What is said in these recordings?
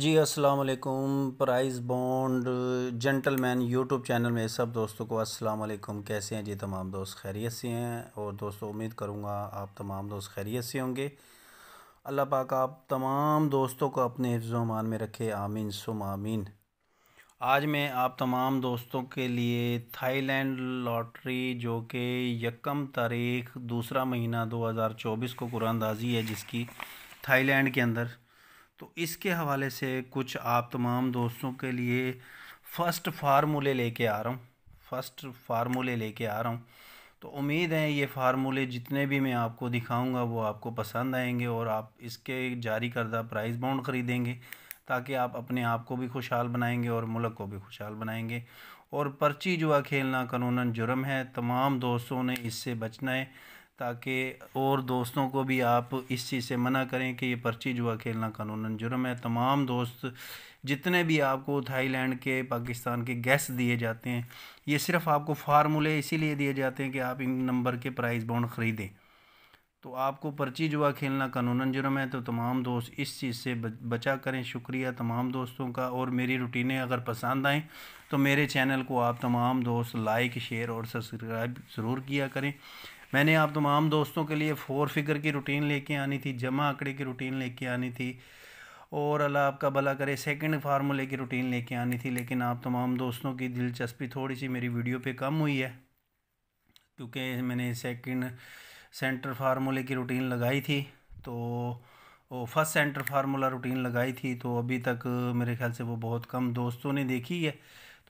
जी अस्सलाम वालेकुम prize bond gentleman YouTube channel में सब दोस्तों को अस्सलाम वालेकुम कैसे हैं जी तमाम दोस्त खैरियत से हैं और दोस्तों उम्मीद करूँगा आप तमाम दोस्त खैरियत से होंगे अल्लाह पाक आप तमाम दोस्तों को अपने हिफ्ज़मान में रखे आमीन सुम आमीन आज मैं आप तमाम दोस्तों के लिए थाईलैंड लॉटरी जो कि यकम तारीख दूसरा महीना चौबीस को कुरानदाजी है जिसकी थाईलैंड के अंदर तो इसके हवाले से कुछ आप तमाम दोस्तों के लिए फ़र्स्ट फार्मूले लेके आ रहा हूँ फ़र्स्ट फार्मूले लेके आ रहा हूँ तो उम्मीद है ये फार्मूले जितने भी मैं आपको दिखाऊंगा वो आपको पसंद आएंगे और आप इसके जारी करदा प्राइस बाउंड ख़रीदेंगे ताकि आप अपने आप को भी खुशहाल बनाएंगे और मुल्क को भी खुशहाल बनाएंगे और पर्ची जुआ खेलना कानूनन जुर्म है तमाम दोस्तों ने इससे बचना है ताकि और दोस्तों को भी आप इस चीज़ से मना करें कि ये पर्ची जुआ खेलना कानूनन जुर्म है तमाम दोस्त जितने भी आपको थाईलैंड के पाकिस्तान के गैस दिए जाते हैं ये सिर्फ आपको फार्मूले इसीलिए दिए जाते हैं कि आप इन नंबर के प्राइस बॉन्ड ख़रीदें तो आपको पर्ची जुआ खेलना कानूनन जुर्म है तो तमाम दोस्त इस चीज़ से बचा करें शुक्रिया तमाम दोस्तों का और मेरी रूटीनें अगर पसंद आएँ तो मेरे चैनल को आप तमाम दोस्त लाइक शेयर और सब्सक्राइब ज़रूर किया करें मैंने आप तमाम दोस्तों के लिए फोर फिगर की रूटीन लेके आनी थी जमा आंकड़े की रूटीन लेके आनी थी और अल्लाह आपका भला करे सेकंड फार्मूले की रूटीन लेके आनी थी लेकिन आप तमाम दोस्तों की दिलचस्पी थोड़ी सी मेरी वीडियो पे कम हुई है क्योंकि मैंने सेकंड सेंटर फार्मूले की रूटीन लगाई थी तो फर्स्ट सेंटर फार्मूला रूटीन लगाई थी तो अभी तक मेरे ख्याल से वो बहुत कम दोस्तों ने देखी है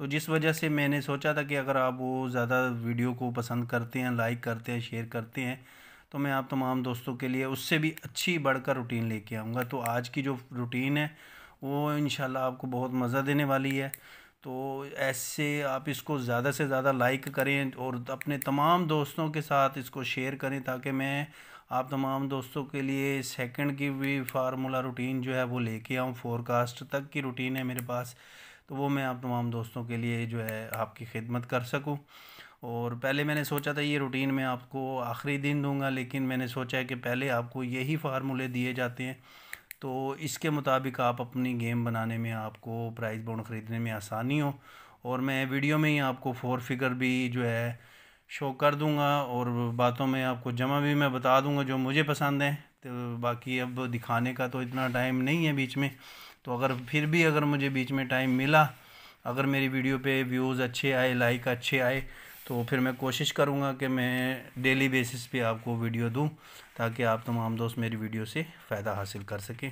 तो जिस वजह से मैंने सोचा था कि अगर आप वो ज़्यादा वीडियो को पसंद करते हैं लाइक करते हैं शेयर करते हैं तो मैं आप तमाम दोस्तों के लिए उससे भी अच्छी बढ़कर रूटीन लेके आऊँगा तो आज की जो रूटीन है वो इन आपको बहुत मज़ा देने वाली है तो ऐसे आप इसको ज़्यादा से ज़्यादा लाइक करें और अपने तमाम दोस्तों के साथ इसको शेयर करें ताकि मैं आप तमाम दोस्तों के लिए सेकंड की भी फार्मूला रूटीन जो है वो लेके आऊँ फोरकास्ट तक की रूटीन है मेरे पास तो वो मैं आप तमाम दोस्तों के लिए जो है आपकी खिदमत कर सकूँ और पहले मैंने सोचा था ये रूटीन मैं आपको आखिरी दिन दूंगा लेकिन मैंने सोचा है कि पहले आपको यही फार्मूले दिए जाते हैं तो इसके मुताबिक आप अपनी गेम बनाने में आपको प्राइज़ बोर्ड ख़रीदने में आसानी हो और मैं वीडियो में ही आपको फोर फिगर भी जो है शो कर दूंगा और बातों में आपको जमा भी मैं बता दूंगा जो मुझे पसंद है तो बाकी अब दिखाने का तो इतना टाइम नहीं है बीच में तो अगर फिर भी अगर मुझे बीच में टाइम मिला अगर मेरी वीडियो पे व्यूज़ अच्छे आए लाइक अच्छे आए तो फिर मैं कोशिश करूँगा कि मैं डेली बेसिस पे आपको वीडियो दूँ ताकि आप तमाम दोस्त मेरी वीडियो से फ़ायदा हासिल कर सकें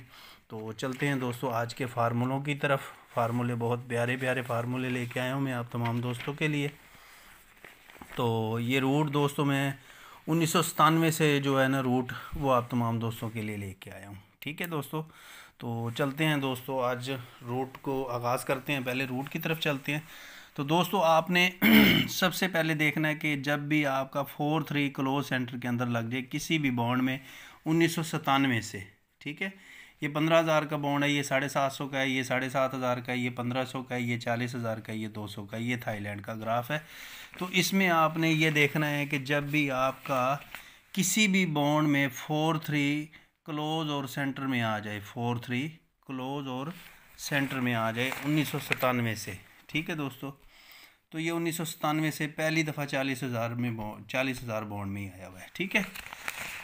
तो चलते हैं दोस्तों आज के फार्मूलों की तरफ फार्मूले बहुत प्यारे प्यारे फार्मूले लेके आया हूँ मैं आप तमाम दोस्तों के लिए तो ये रूट दोस्तों मैं उन्नीस से जो है ना रूट वो आप तमाम दोस्तों के लिए लेके आया हूँ ठीक है दोस्तों तो चलते हैं दोस्तों आज रूट को आगाज़ करते हैं पहले रूट की तरफ चलते हैं तो दोस्तों आपने सबसे पहले देखना है कि जब भी आपका फोर थ्री क्लोज सेंटर के अंदर लग जाए किसी भी बॉन्ड में उन्नीस से ठीक है ये पंद्रह हज़ार का बॉन्ड है ये साढ़े सात सौ का है ये साढ़े सात हज़ार का है ये पंद्रह सौ का है ये चालीस हज़ार का है ये दो सौ का ये थाईलैंड का ग्राफ है तो इसमें आपने ये देखना है कि जब भी आपका किसी भी बॉन्ड में फोर थ्री क्लोज और सेंटर में आ जाए फोर थ्री क्लोज और सेंटर में आ जाए उन्नीस सौ सतानवे से ठीक है दोस्तों तो ये उन्नीस सौ सतानवे से पहली दफ़ा चालीस हज़ार में चालीस हज़ार बॉन्ड में ही आया हुआ है ठीक है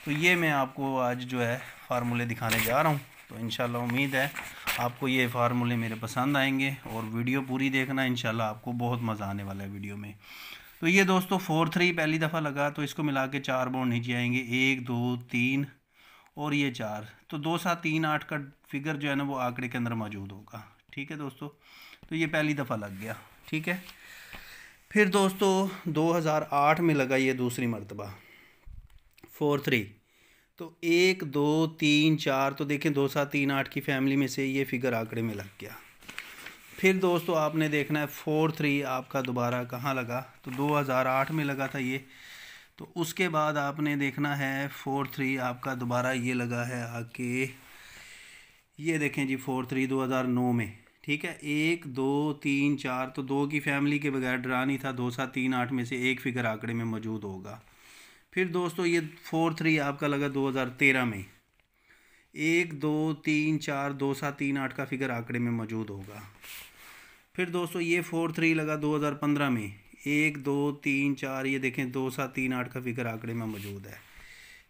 तो ये मैं आपको आज जो है फार्मूले दिखाने जा रहा हूँ तो इन उम्मीद है आपको ये फार्मूले मेरे पसंद आएंगे और वीडियो पूरी देखना इन आपको बहुत मज़ा आने वाला है वीडियो में तो ये दोस्तों फोर थ्री पहली दफ़ा लगा तो इसको मिला के चार बॉन्ड नीचे आएंगे एक दो तीन और ये चार तो दो सात तीन आठ का फिगर जो है ना वो आंकड़े के अंदर मौजूद होगा ठीक है दोस्तों तो ये पहली दफ़ा लग गया ठीक है फिर दोस्तों 2008 में लगा ये दूसरी मरतबा फोर थ्री तो एक दो तीन चार तो देखें दो सात तीन आठ की फैमिली में से ये फिगर आंकड़े में लग गया फिर दोस्तों आपने देखना है फोर थ्री आपका दोबारा कहाँ लगा तो 2008 में लगा था ये तो उसके बाद आपने देखना है फोर थ्री आपका दोबारा ये लगा है आके ये देखें जी फोर थ्री दो हज़ार नौ में ठीक है एक दो तीन चार तो दो की फैमिली के बगैर ड्रा नहीं था दो सात तीन आठ में से एक फिगर आंकड़े में मौजूद होगा फिर दोस्तों ये फोर थ्री आपका लगा दो हज़ार तेरह में एक दो तीन चार दो सात तीन आठ का फिगर आंकड़े में मौजूद होगा फिर दोस्तों ये फोर थ्री लगा दो हज़ार पंद्रह में एक दो तीन चार ये देखें दो सात तीन आठ का फिगर आंकड़े में मौजूद है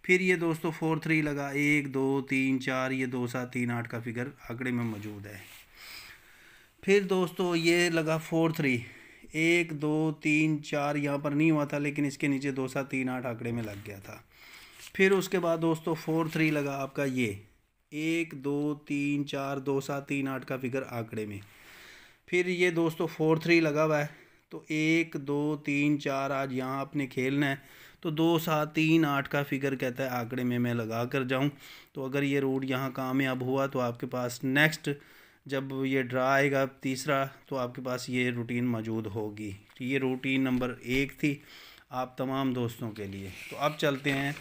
फिर ये दोस्तों फोर थ्री लगा एक दो तीन चार ये दो सात तीन आठ का फिगर आंकड़े में मौजूद है फिर दोस्तों ये लगा फोर थ्री एक दो तीन चार यहाँ पर नहीं हुआ था लेकिन इसके नीचे दो सात तीन आठ आंकड़े में लग गया था फिर उसके बाद दोस्तों फोर थ्री लगा आपका ये एक दो तीन चार दो सात तीन आठ का फिगर आंकड़े में फिर ये दोस्तों फोर थ्री लगा हुआ है तो एक दो तीन चार आज यहाँ आपने खेलना है तो दो सात तीन आठ का फिगर कहता है आंकड़े में मैं लगा कर जाऊँ तो अगर ये रूट यहाँ कामयाब हुआ तो आपके पास नेक्स्ट जब ये ड्रा आएगा तीसरा तो आपके पास ये रूटीन मौजूद होगी तो ये रूटीन नंबर एक थी आप तमाम दोस्तों के लिए तो अब चलते हैं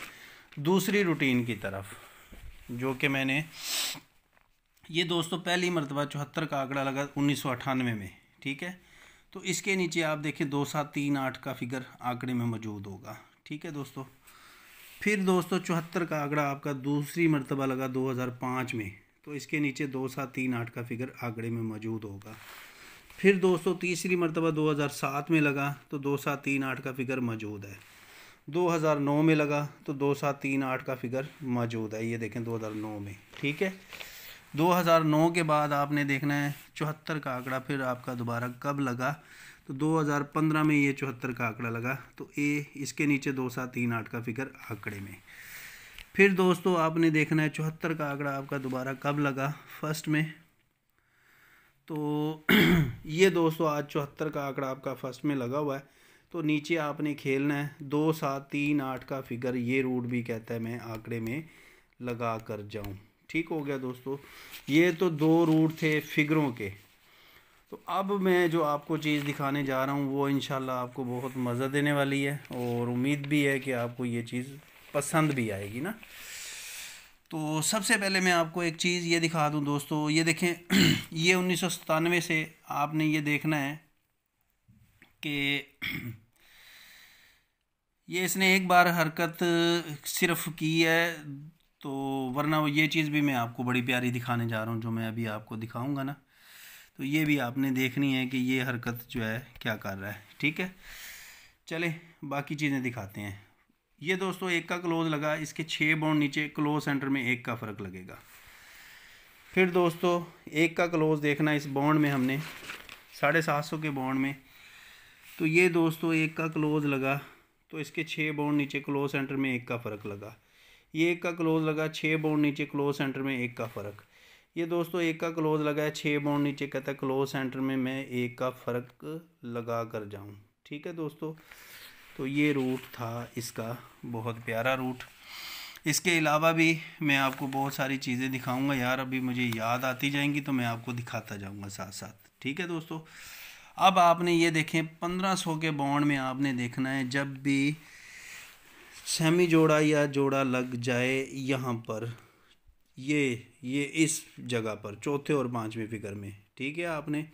दूसरी रूटीन की तरफ जो कि मैंने ये दोस्तों पहली मरतबा चौहत्तर का आंकड़ा लगा उन्नीस में ठीक है तो इसके नीचे आप देखें दो सात तीन आठ का फिगर आंकड़े में मौजूद होगा ठीक है दोस्तों फिर दोस्तों चौहत्तर का आंकड़ा आपका दूसरी मरतबा लगा 2005 में तो इसके नीचे दो सात तीन आठ का फिगर आंकड़े में मौजूद होगा फिर दोस्तों तीसरी मरतबा 2007 में लगा तो दो सात तीन आठ का फिगर मौजूद है 2009 में लगा तो दो सात तीन आठ का फिगर मौजूद है ये देखें नौ में ठीक है 2009 के बाद आपने देखना है चौहत्तर का आंकड़ा फिर आपका दोबारा कब लगा तो 2015 में ये चौहत्तर का आंकड़ा लगा तो ए इसके नीचे दो सात तीन आठ का फिगर आंकड़े में फिर दोस्तों आपने देखना है चौहत्तर का आंकड़ा आपका दोबारा कब लगा फर्स्ट में तो ये दोस्तों आज चौहत्तर का आंकड़ा आपका फर्स्ट में लगा हुआ है तो नीचे आपने खेलना है दो सात तीन आठ का फिगर ये रूट भी कहता है मैं आंकड़े में लगा कर जाऊँ ठीक हो गया दोस्तों ये तो दो रूट थे फिगरों के तो अब मैं जो आपको चीज़ दिखाने जा रहा हूँ वो इन आपको बहुत मज़ा देने वाली है और उम्मीद भी है कि आपको ये चीज़ पसंद भी आएगी ना तो सबसे पहले मैं आपको एक चीज़ ये दिखा दूँ दोस्तों ये देखें ये उन्नीस से आपने ये देखना है कि ये इसने एक बार हरकत सिर्फ की है तो वरना वो ये चीज़ भी मैं आपको बड़ी प्यारी दिखाने जा रहा हूँ जो मैं अभी आपको दिखाऊंगा ना तो ये भी आपने देखनी है कि ये हरकत जो है क्या कर रहा है ठीक है चले बाकी चीज़ें दिखाते हैं ये दोस्तों एक का क्लोज लगा इसके छः बाउंड नीचे क्लोज सेंटर में एक का फ़र्क लगेगा फिर दोस्तों एक का क्लोज देखना इस बाउंड में हमने साढ़े सात सौ के बाउंड में तो ये दोस्तों एक का क्लोज लगा तो इसके छः बाउंड नीचे क्लोज सेंटर में एक का फ़र्क लगा ये एक का क्लोज लगा छः बाउंड नीचे क्लोज सेंटर में एक का फ़र्क ये दोस्तों एक का क्लोज लगा है छः बाउंड नीचे कहता है क्लोज सेंटर में मैं एक का फ़र्क लगा कर जाऊँ ठीक है दोस्तों तो ये रूट था इसका बहुत प्यारा रूट इसके अलावा भी मैं आपको बहुत सारी चीज़ें दिखाऊंगा यार अभी मुझे याद आती जाएंगी तो मैं आपको दिखाता जाऊंगा साथ साथ ठीक है दोस्तों अब आपने ये देखें 1500 के बॉन्ड में आपने देखना है जब भी सेमी जोड़ा या जोड़ा लग जाए यहाँ पर ये ये इस जगह पर चौथे और पाँचवें फिगर में ठीक है आपने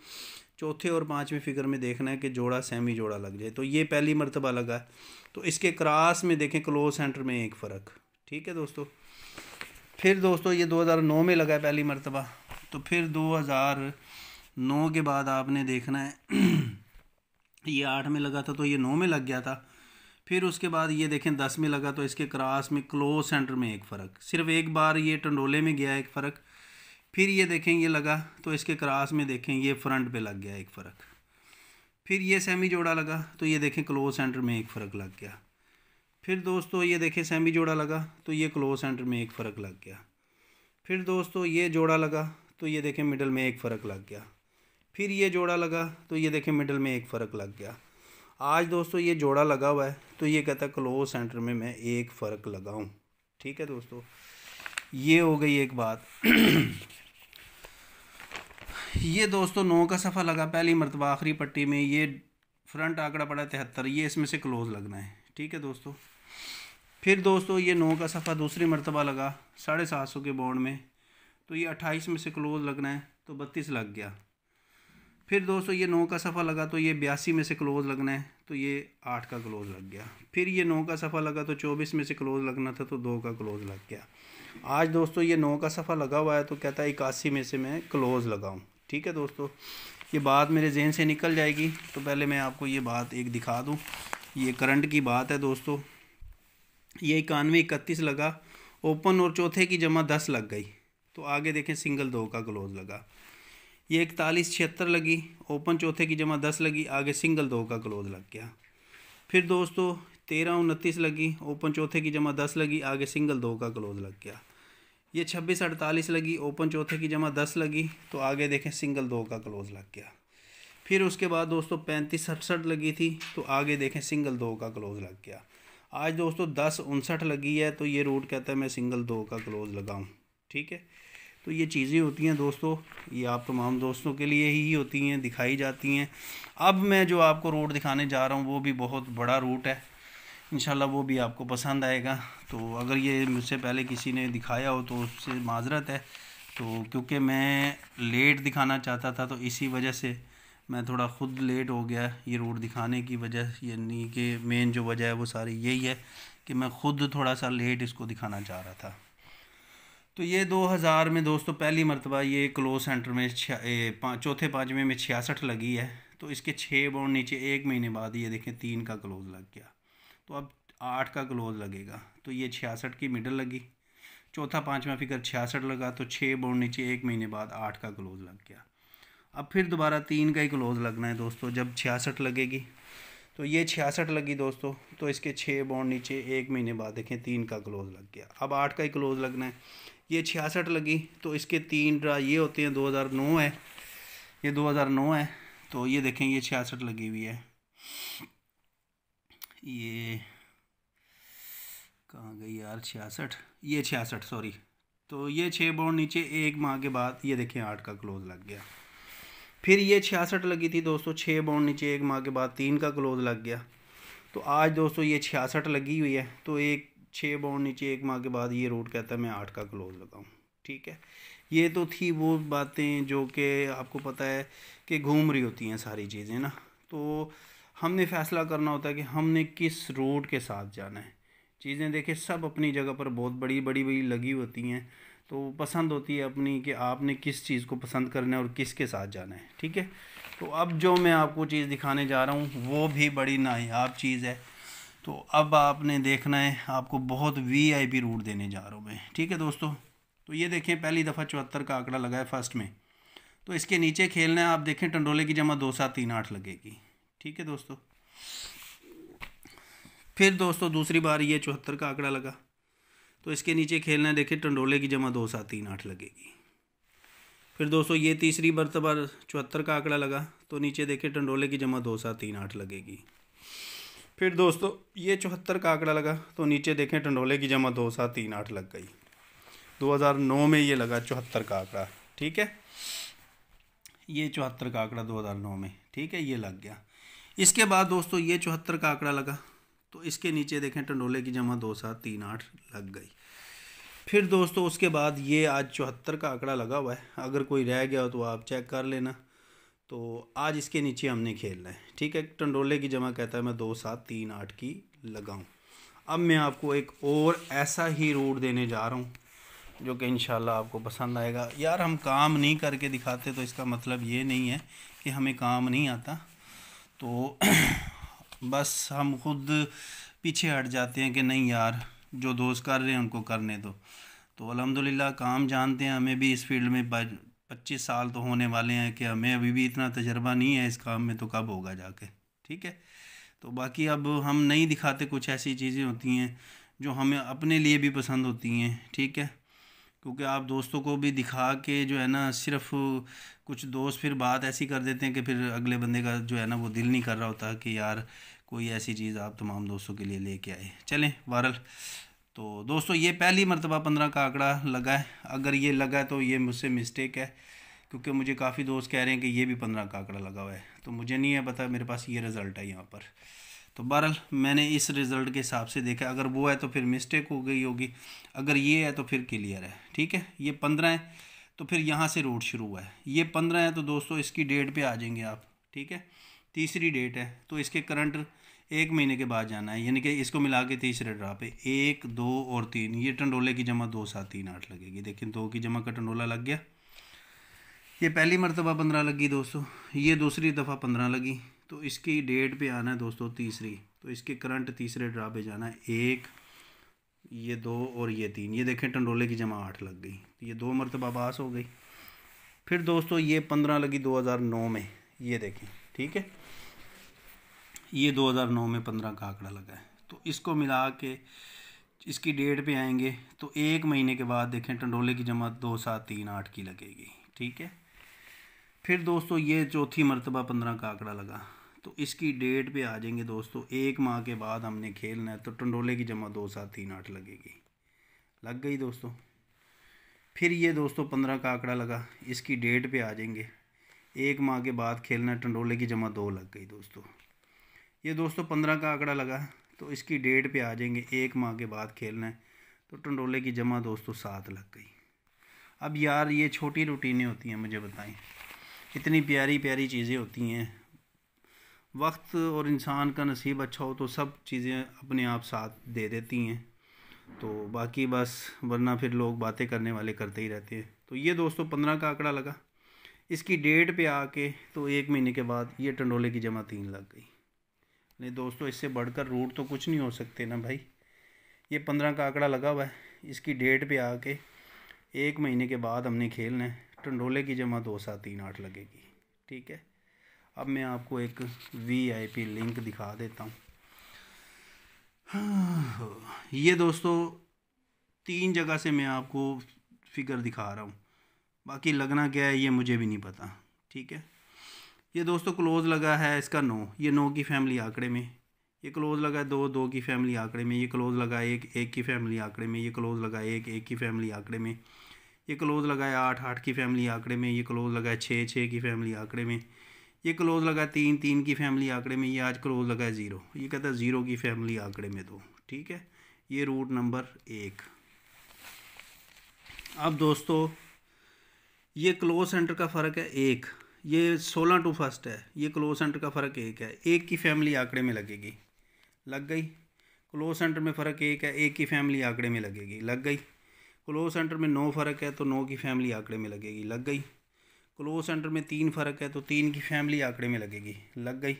चौथे और पाँचवें फिगर में देखना है कि जोड़ा सेमी जोड़ा लग जाए तो ये पहली मरतबा लगा है तो इसके क्रास में देखें क्लोज सेंटर में एक फ़र्क ठीक है दोस्तों फिर दोस्तों ये 2009 में लगा है पहली मरतबा तो फिर 2009 के बाद आपने देखना है ये आठ में लगा था तो ये नौ में लग गया था फिर उसके बाद ये देखें दस में लगा तो इसके क्रॉस में क्लोज सेंटर में एक फ़र्क सिर्फ एक बार ये टंडोले में गया एक फ़र्क फिर ये देखें ये लगा तो इसके क्रॉस में देखें ये फ्रंट पे लग गया एक फ़र्क फिर ये सेमी जोड़ा लगा तो ये देखें क्लोज सेंटर में एक फ़र्क लग गया फिर दोस्तों ये देखें सेमी जोड़ा लगा तो ये क्लोज सेंटर में एक फ़र्क लग गया फिर दोस्तों ये जोड़ा लगा तो ये देखें मिडल में एक फ़र्क लग गया फिर ये जोड़ा लगा तो ये देखें मिडल में एक फ़र्क लग गया आज दोस्तों ये जोड़ा लगा हुआ है तो ये कहता क्लोज सेंटर में मैं एक फ़र्क लगाऊं ठीक है दोस्तों ये हो गई एक बात ये दोस्तों नौ का सफ़ा लगा पहली मरतबा आखिरी पट्टी में ये फ्रंट आंकड़ा पड़ा तिहत्तर ये इसमें से क्लोज लगना है ठीक है दोस्तों फिर दोस्तों ये नौ का सफ़ा दूसरी मरतबा लगा साढ़े सात सौ के बॉन्ड में तो ये अट्ठाईस में से क्लोज लगना है तो बत्तीस लग गया फिर दोस्तों ये नौ का सफ़ा लगा तो ये बयासी में से क्लोज़ लगना है तो ये आठ का क्लोज़ लग गया फिर ये नौ का सफ़ा लगा तो चौबीस में से क्लोज़ लगना था तो दो का क्लोज़ लग गया आज दोस्तों ये नौ का सफ़ा लगा हुआ है तो कहता है इक्यासी में से मैं क्लोज़ लगाऊँ ठीक है दोस्तों ये बात मेरे जहन से निकल जाएगी तो पहले मैं आपको ये बात एक दिखा दूँ ये करंट की बात है दोस्तों ये इक्यानवे इकतीस लगा ओपन और चौथे की जमा दस लग गई तो आगे देखें सिंगल दो का क्लोज़ लगा ये इकतालीस छिहत्तर लगी ओपन चौथे की जमा दस लगी आगे सिंगल दो का क्लोज लग गया फिर दोस्तों तेरह उनतीस लगी ओपन चौथे की जमा दस लगी आगे सिंगल दो का क्लोज लग गया ये छब्बीस अड़तालीस लगी ओपन चौथे की जमा दस लगी तो आगे देखें सिंगल दो का क्लोज लग गया फिर उसके बाद दोस्तों पैंतीस अड़सठ लगी थी तो आगे देखें सिंगल दो का क्लोज लग गया आज दोस्तों दस उनसठ लगी है तो ये रूट कहता है मैं सिंगल दो का क्लोज लगाऊं ठीक है तो ये चीज़ें होती हैं दोस्तों ये आप तमाम दोस्तों के लिए ही होती हैं दिखाई जाती हैं अब मैं जो आपको रोड दिखाने जा रहा हूँ वो भी बहुत बड़ा रूट है इन वो भी आपको पसंद आएगा तो अगर ये मुझसे पहले किसी ने दिखाया हो तो उससे माजरत है तो क्योंकि मैं लेट दिखाना चाहता था तो इसी वजह से मैं थोड़ा ख़ुद लेट हो गया ये रोड दिखाने की वजह यानी कि मेन जो वजह है वो सारी यही है कि मैं ख़ुद थोड़ा सा लेट इसको दिखाना चाह रहा था तो ये 2000 में दोस्तों पहली मरतबा ये क्लोज सेंटर में पा, चौथे पाँचवें में छियासठ लगी है तो इसके छः बाउंड नीचे एक महीने बाद ये देखें तीन का क्लोज लग गया तो अब आठ का क्लोज लगेगा तो ये छियासठ की मिडल लगी चौथा पाँचवा फिगर छियासठ लगा तो छः बाउंड नीचे एक महीने बाद आठ का क्लोज लग गया अब फिर दोबारा तीन का ही क्लोज लगना है दोस्तों जब छियासठ लगेगी तो ये छियासठ लगी दोस्तों तो इसके छः बॉन्ड नीचे एक महीने बाद देखें तीन का क्लोज लग गया अब आठ का ही क्लोज लगना है ये छियासठ लगी तो इसके तीन ड्रा ये होते हैं 2009 है ये 2009 है तो ये देखें ये छियासठ लगी हुई है ये कहाँ गई यार छियासठ ये छियासठ सॉरी तो ये छः बॉन्ड नीचे एक माह के बाद ये देखें आठ का क्लोज लग गया फिर ये छियासठ लगी थी दोस्तों छः बॉन्ड नीचे एक माह के बाद तीन का क्लोज लग गया तो आज दोस्तों ये छियासठ लगी हुई है तो एक छः बाउंड नीचे एक माह के बाद ये रूट कहता है मैं आठ का क्लोज लगाऊँ ठीक है ये तो थी वो बातें जो कि आपको पता है कि घूम रही होती हैं सारी चीज़ें ना तो हमने फ़ैसला करना होता है कि हमने किस रूट के साथ जाना है चीज़ें देखें सब अपनी जगह पर बहुत बड़ी बड़ी बड़ी लगी होती हैं तो पसंद होती है अपनी कि आपने किस चीज़ को पसंद करना है और किस के साथ जाना है ठीक है तो अब जो मैं आपको चीज़ दिखाने जा रहा हूँ वो भी बड़ी नायाब चीज़ है तो अब आपने देखना है आपको बहुत वीआईपी रूट देने जा रहा हूँ मैं ठीक है दोस्तों तो ये देखें पहली दफ़ा चौहत्तर का आंकड़ा लगा है फर्स्ट में तो इसके नीचे खेलना है आप देखें टंडोले की जमा दो सात तीन आठ लगेगी ठीक है दोस्तों फिर दोस्तों दूसरी बार ये चौहत्तर का आंकड़ा लगा तो इसके नीचे खेलना है देखें टंडोले की जमा दो सात तीन आठ लगेगी फिर दोस्तों ये तीसरी तबार चौहत्तर का आंकड़ा लगा तो नीचे देखें टंडोले की जमा दो सात तीन आठ लगेगी फिर दोस्तों ये चौहत्तर का आंकड़ा लगा तो नीचे देखें टंडोले की जमा दो सात तीन आठ लग गई 2009 में ये लगा चौहत्तर का आंकड़ा ठीक है ये चौहत्तर का आंकड़ा 2009 में ठीक है ये लग गया इसके बाद दोस्तों ये चौहत्तर का आंकड़ा लगा तो इसके नीचे देखें टंडोले की जमा दो सात तीन आठ लग गई फिर दोस्तों उसके बाद ये आज चौहत्तर का आंकड़ा लगा हुआ है अगर कोई रह गया हो तो आप चेक कर लेना तो आज इसके नीचे हमने खेलना है ठीक है टंडोले की जमा कहता है मैं दो सात तीन आठ की लगाऊँ अब मैं आपको एक और ऐसा ही रूट देने जा रहा हूँ जो कि इन आपको पसंद आएगा यार हम काम नहीं करके दिखाते तो इसका मतलब ये नहीं है कि हमें काम नहीं आता तो बस हम खुद पीछे हट जाते हैं कि नहीं यार जो दोस्त कर रहे हैं उनको करने दो तो अलहमदिल्ला काम जानते हैं हमें भी इस फील्ड में पच्चीस साल तो होने वाले हैं कि हमें अभी भी इतना तजर्बा नहीं है इस काम में तो कब होगा जाके ठीक है तो बाकी अब हम नहीं दिखाते कुछ ऐसी चीज़ें होती हैं जो हमें अपने लिए भी पसंद होती हैं ठीक है क्योंकि आप दोस्तों को भी दिखा के जो है ना सिर्फ कुछ दोस्त फिर बात ऐसी कर देते हैं कि फिर अगले बंदे का जो है ना वो दिल नहीं कर रहा होता कि यार कोई ऐसी चीज़ आप तमाम दोस्तों के लिए लेके आए चलें वायरल तो दोस्तों ये पहली मरतबा पंद्रह का आंकड़ा लगा है अगर ये लगा है तो ये मुझसे मिस्टेक है क्योंकि मुझे काफ़ी दोस्त कह रहे हैं कि ये भी पंद्रह का आंकड़ा लगा हुआ है तो मुझे नहीं है पता मेरे पास ये रिज़ल्ट है यहाँ पर तो बहरहाल मैंने इस रिज़ल्ट के हिसाब से देखा अगर वो है तो फिर मिस्टेक हो गई होगी अगर ये है तो फिर क्लियर है ठीक है ये पंद्रह है तो फिर यहाँ से रूट शुरू हुआ है ये पंद्रह है तो दोस्तों इसकी डेट पर आ जाएंगे आप ठीक है तीसरी डेट है तो इसके करंट एक महीने के बाद जाना है यानी कि इसको मिला के तीसरे ड्रा पे एक दो और तीन ये टंडोले की जमा दो सात तीन आठ लगेगी देखिए दो की जमा का टंडोला लग गया ये पहली मरतबा पंद्रह लगी दोस्तों ये दूसरी दफ़ा पंद्रह लगी तो इसकी डेट पे आना है दोस्तों तीसरी तो इसके करंट तीसरे ड्रा पे जाना है एक ये दो और ये तीन ये देखें टंडोले की जमा आठ लग गई तो ये दो मरतबा पास हो गई फिर दोस्तों ये पंद्रह लगी दो हज़ार नौ में ये देखें ठीक है ये 2009 में 15 का आंकड़ा लगा है तो इसको मिला के इसकी डेट पे आएंगे तो एक महीने के बाद देखें टंडोले की जमा दो सात तीन आठ की लगेगी ठीक है फिर दोस्तों ये चौथी मरतबा पंद्रह का आंकड़ा लगा तो इसकी डेट पे आ जाएंगे दोस्तों एक माह के बाद हमने खेलना है तो टंडोले की जमा दो सात तीन आठ लगेगी लग गई दोस्तों फिर ये दोस्तों पंद्रह का आंकड़ा लगा इसकी डेट पे आ जाएंगे एक माह के बाद खेलना है टंडोले की जमा दो लग गई दोस्तों ये दोस्तों पंद्रह का आंकड़ा लगा तो इसकी डेट पे आ जाएंगे एक माह के बाद खेलना है तो टंडोले की जमा दोस्तों सात लग गई अब यार ये छोटी रूटीनें होती हैं मुझे बताएं इतनी प्यारी प्यारी चीज़ें होती हैं वक्त और इंसान का नसीब अच्छा हो तो सब चीज़ें अपने आप साथ दे देती हैं तो बाकी बस वरना फिर लोग बातें करने वाले करते ही रहते हैं तो ये दोस्तों पंद्रह का आंकड़ा लगा इसकी डेट पे आके तो एक महीने के बाद ये टंडोले की जमा तीन लग गई नहीं दोस्तों इससे बढ़कर रूट तो कुछ नहीं हो सकते ना भाई ये पंद्रह का आंकड़ा लगा हुआ है इसकी डेट पे आके एक महीने के बाद हमने खेलना है टंडोले की जमा दो सात तीन आठ लगेगी ठीक है अब मैं आपको एक वीआईपी लिंक दिखा देता हूँ हाँ। ये दोस्तों तीन जगह से मैं आपको फिगर दिखा रहा हूँ बाकी लगना क्या है ये मुझे भी नहीं पता ठीक है ये दोस्तों क्लोज़ लगा है इसका नौ ये नौ की फैमिली आंकड़े में ये क्लोज़ लगा है दो दो की फैमिली आंकड़े में ये क्लोज़ लगा एक एक की फैमिली आंकड़े में ये क्लोज़ लगा एक एक की फैमिली आंकड़े में ये क्लोज़ लगा है आठ आठ की फैमिली आंकड़े में ये क्लोज़ लगा है छः छः की फैमिली आंकड़े में ये क्लोज़ लगा तीन तीन की फैमिली आंकड़े में ये आज क्लोज़ लगा है ज़ीरो ये कहता है ज़ीरो की फैमिली आंकड़े में दो ठीक है ये रूट नंबर एक अब दोस्तों ये क्लोज सेंटर का फ़र्क है एक ये सोलह टू फर्स्ट है ये क्लोज सेंटर का फ़र्क एक है एक की फैमिली आंकड़े में लगेगी लग गई क्लोज सेंटर में फ़र्क एक है एक की फैमिली आंकड़े में लगेगी लग गई क्लोज सेंटर में नौ फ़र्क है तो नौ की फैमिली आंकड़े में लगेगी लग गई क्लोज सेंटर में तीन फ़र्क है तो तीन की फैमिली आंकड़े में लगेगी लग गई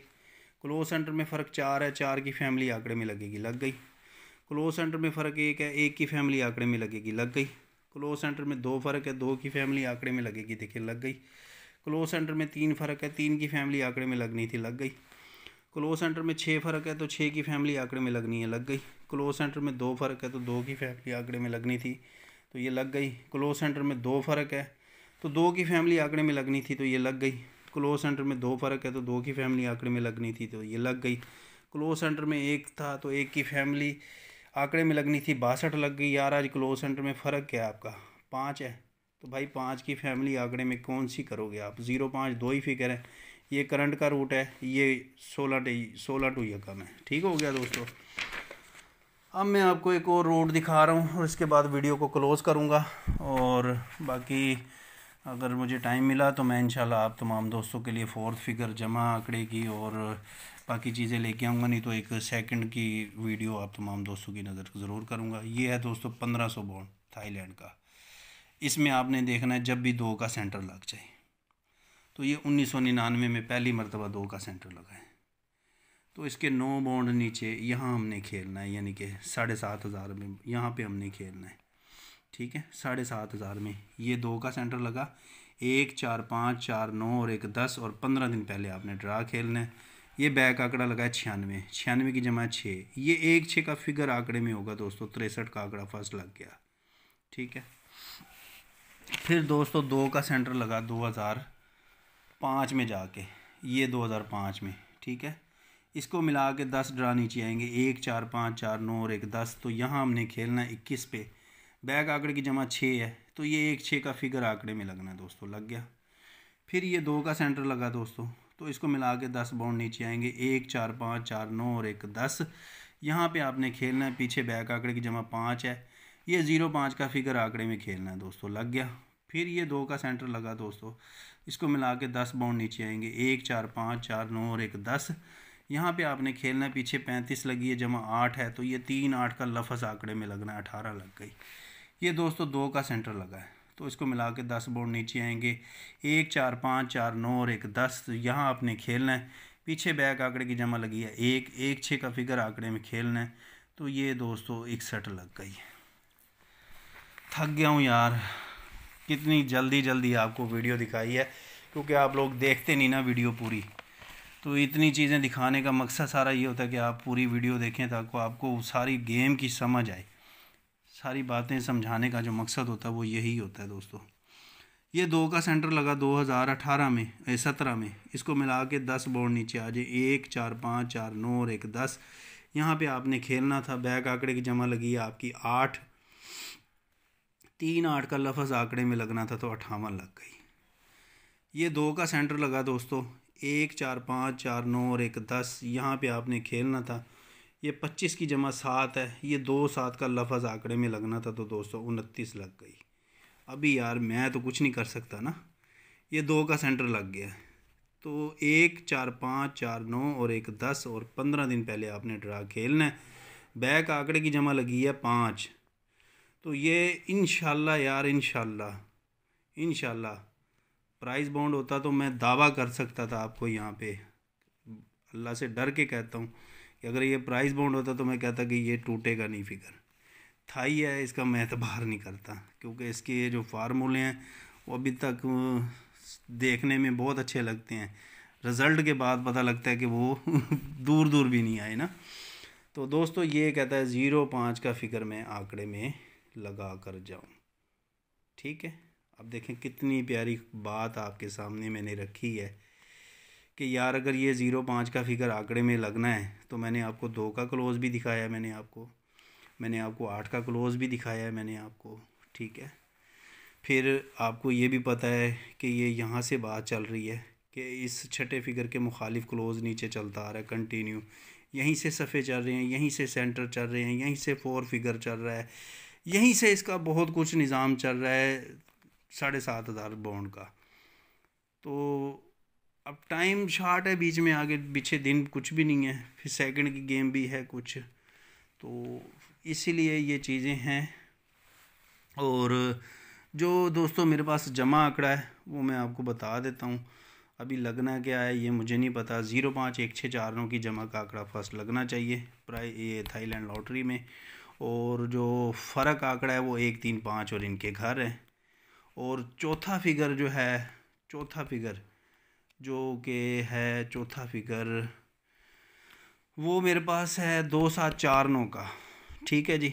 क्लोज सेंटर में फ़र्क चार है चार की फैमिली आंकड़े में लगेगी लग गई क्लोज सेंटर में फ़र्क एक है एक की फैमिली आंकड़े में लगेगी लग गई क्लोज सेंटर में दो फ़र्क है दो की फैमिली आंकड़े में लगेगी देखिए लग गई क्लोज सेंटर में तीन फ़र्क है तीन की फैमिली आंकड़े में लगनी थी लग गई क्लोज सेंटर में छः फ़र्क है तो छः की फैमिली आंकड़े में लगनी है लग गई क्लोज सेंटर में दो फ़र्क है तो दो की फैमिली आंकड़े में लगनी थी तो ये लग गई क्लोज सेंटर में दो फ़र्क है तो दो की फैमिली आंकड़े में लगनी थी तो ये लग गई क्लोज सेंटर में दो फ़र्क है तो दो की फैमिली आंकड़े में लगनी थी तो ये लग गई क्लोज सेंटर में एक था तो एक की फैमिली आंकड़े में लगनी थी बासठ लग गई यार आज क्लोज सेंटर में फ़र्क क्या है आपका पाँच है तो भाई पाँच की फैमिली आंकड़े में कौन सी करोगे आप ज़ीरो पाँच दो ही फिगर है ये करंट का रूट है ये सोलह टू सोलह टू ये कम है ठीक हो गया दोस्तों अब मैं आपको एक और रूट दिखा रहा हूँ और इसके बाद वीडियो को क्लोज़ करूँगा और बाकी अगर मुझे टाइम मिला तो मैं इंशाल्लाह आप तमाम दोस्तों के लिए फोर्थ फिगर जमा आंकड़े की और बाकी चीज़ें लेके आऊँगा नहीं तो एक सेकंड की वीडियो आप तमाम दोस्तों की नज़र ज़रूर करूँगा ये है दोस्तों पंद्रह सौ बॉन्ड थाईलैंड का इसमें आपने देखना है जब भी दो का सेंटर लग जाए तो ये उन्नीस में पहली मरतबा दो का सेंटर लगा है तो इसके नौ बाउंड नीचे यहाँ हमने खेलना है यानी कि साढ़े सात हज़ार में यहाँ पे हमने खेलना है ठीक है साढ़े सात हज़ार में ये दो का सेंटर लगा एक चार पाँच चार नौ और एक दस और पंद्रह दिन पहले आपने ड्रा खेलना है ये बैक आंकड़ा लगा है छियानवे छियानवे की जमा छः ये एक छः का फिगर आंकड़े में होगा दोस्तों तिरसठ का आंकड़ा फर्स्ट लग गया ठीक है फिर दोस्तों दो का सेंटर लगा 2005 में जाके ये 2005 में ठीक है इसको मिला के दस ड्रा नीचे आएंगे एक चार पाँच चार नौ और एक दस तो यहाँ हमने खेलना है इक्कीस पे बैक आंकड़े की जमा छः है तो ये एक छः का फिगर आंकड़े में लगना है दोस्तों लग गया फिर ये दो का सेंटर लगा दोस्तों तो इसको मिला के दस बाउंड नीचे आएंगे एक चार पाँच चार नौ और एक दस यहाँ पे आपने खेलना है पीछे बैक आंकड़े की जमा पाँच है ये ज़ीरो पाँच का फिगर आंकड़े में खेलना है दोस्तों लग गया फिर ये दो का सेंटर लगा दोस्तों इसको मिला के दस बाउंड नीचे आएंगे एक चार पाँच चार नौ और एक दस यहाँ पे आपने खेलना है पीछे पैंतीस लगी है जमा आठ है तो ये तीन आठ का लफज आंकड़े में लगना है अठारह लग गई ये दोस्तों दो का सेंटर लगा है तो इसको मिला के दस बोर्ड नीचे आएंगे एक चार पाँच चार नौ और एक दस तो यहाँ आपने खेलना है पीछे बैक आंकड़े की जमा लगी है एक एक छः का फिगर आंकड़े में खेलना है तो ये दोस्तों इकसठ लग गई है थक गया हूँ यार कितनी जल्दी जल्दी आपको वीडियो दिखाई है क्योंकि आप लोग देखते नहीं ना वीडियो पूरी तो इतनी चीज़ें दिखाने का मकसद सारा ये होता है कि आप पूरी वीडियो देखें ताकि आपको सारी गेम की समझ आए सारी बातें समझाने का जो मकसद होता है वो यही होता है दोस्तों ये दो का सेंटर लगा 2018 में सत्रह में इसको मिला के दस बोर्ड नीचे आ जाए एक चार पाँच चार नौ और एक दस यहाँ पे आपने खेलना था बैक आंकड़े की जमा लगी आपकी आठ तीन आठ का लफज आंकड़े में लगना था तो अठावन लग गई ये दो का सेंटर लगा दोस्तों एक चार पाँच चार नौ और एक दस यहाँ पे आपने खेलना था ये पच्चीस की जमा सात है ये दो सात का लफज आंकड़े में लगना था तो दोस्तों उनतीस लग गई अभी यार मैं तो कुछ नहीं कर सकता ना ये दो का सेंटर लग गया तो एक चार पाँच चार नौ और एक दस और पंद्रह दिन पहले आपने ड्रा खेलना है बैक आंकड़े की जमा लगी है पाँच तो ये इन यार इन इन प्राइस बाउंड होता तो मैं दावा कर सकता था आपको यहाँ पे अल्लाह से डर के कहता हूँ कि अगर ये प्राइस बाउंड होता तो मैं कहता कि ये टूटेगा नहीं फिगर ही है इसका मैं एतबार नहीं करता क्योंकि इसके ये जो फार्मूले हैं वो अभी तक देखने में बहुत अच्छे लगते हैं रिज़ल्ट के बाद पता लगता है कि वो दूर दूर भी नहीं आए ना तो दोस्तों ये कहता है ज़ीरो पाँच का फिगर मैं आंकड़े में लगा कर जाऊँ ठीक है अब देखें कितनी प्यारी बात आपके सामने मैंने रखी है कि यार अगर ये ज़ीरो पाँच का फिगर आंकड़े में लगना है तो मैंने आपको दो का क्लोज़ भी दिखाया मैंने आपको मैंने आपको आठ का क्लोज़ भी दिखाया है मैंने आपको ठीक है फिर आपको ये भी पता है कि ये यहाँ से बात चल रही है कि इस छठे फिगर के मुखालिफ क्लोज़ नीचे चलता आ रहा है कंटिन्यू यहीं से सफ़े चल रहे हैं यहीं से सेंटर चल रहे हैं यहीं से फोर फिगर चल रहा है यहीं से इसका बहुत कुछ निज़ाम चल रहा है साढ़े सात हज़ार बॉन्ड का तो अब टाइम शार्ट है बीच में आगे पीछे दिन कुछ भी नहीं है फिर सेकंड की गेम भी है कुछ तो इसीलिए ये चीज़ें हैं और जो दोस्तों मेरे पास जमा आंकड़ा है वो मैं आपको बता देता हूँ अभी लगना क्या है ये मुझे नहीं पता ज़ीरो पाँच एक छः चार नौ की जमा का आंकड़ा फर्स्ट लगना चाहिए प्राय ये थाईलैंड लॉटरी में और जो फ़र्क आंकड़ा है वो एक तीन पाँच और इनके घर हैं और चौथा फिगर जो है चौथा फिगर जो कि है चौथा फिगर वो मेरे पास है दो सात चार नौ का ठीक है जी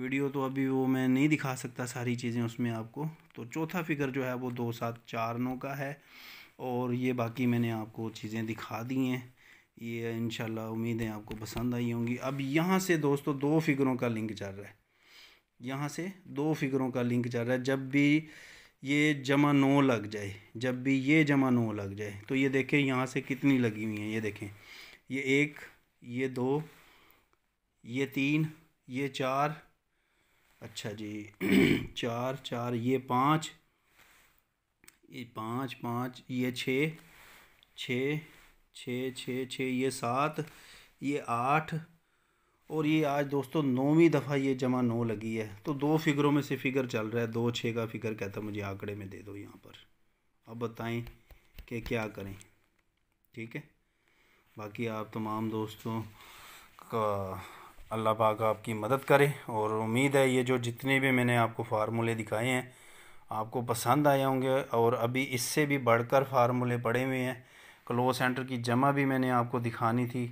वीडियो तो अभी वो मैं नहीं दिखा सकता सारी चीज़ें उसमें आपको तो चौथा फिगर जो है वो दो सात चार नौ का है और ये बाकी मैंने आपको चीज़ें दिखा दी हैं ये इन उम्मीदें आपको पसंद आई होंगी अब यहाँ से दोस्तों दो फिगरों का लिंक चल रहा है यहाँ से दो फिगरों का लिंक चल रहा है जब भी ये जमा नौ लग जाए जब भी ये जमा नौ लग जाए तो ये देखें यहाँ से कितनी लगी हुई हैं ये देखें ये एक ये दो ये तीन ये चार अच्छा जी चार चार ये पाँच ये पाँच पाँच ये छः छः छः छः छः ये सात ये आठ और ये आज दोस्तों नौवीं दफ़ा ये जमा नौ लगी है तो दो फिगरों में से फिगर चल रहा है दो छः का फिगर कहता मुझे आंकड़े में दे दो यहाँ पर अब बताएं कि क्या करें ठीक है बाकी आप तमाम दोस्तों का अल्लाह पाक आपकी मदद करे और उम्मीद है ये जो जितने भी मैंने आपको फार्मूले दिखाए हैं आपको पसंद आए होंगे और अभी इससे भी बढ़कर फार्मूले पड़े हुए हैं क्लोज सेंटर की जमा भी मैंने आपको दिखानी थी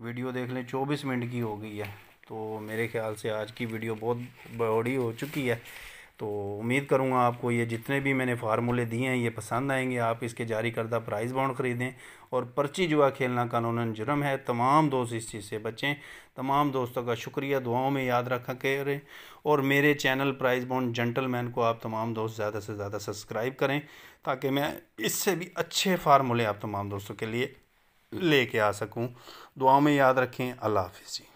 वीडियो देख लें चौबीस मिनट की हो गई है तो मेरे ख्याल से आज की वीडियो बहुत बड़ी हो चुकी है तो उम्मीद करूँगा आपको ये जितने भी मैंने फार्मूले दिए हैं ये पसंद आएंगे आप इसके जारी करदा प्राइस बाउंड ख़रीदें और पर्ची जुआ खेलना कानून जुर्म है तमाम दोस्त इस चीज़ से बचें तमाम दोस्तों का शुक्रिया दुआओं में याद रखा करें और मेरे चैनल प्राइज बॉन्ड जेंटलमैन को आप तमाम दोस्त ज़्यादा से ज़्यादा सब्सक्राइब करें ताकि मैं इससे भी अच्छे फार्मूले आप तमाम दोस्तों के लिए ले कर आ सकूँ दुआ में याद रखें अल्लाह हाफिज़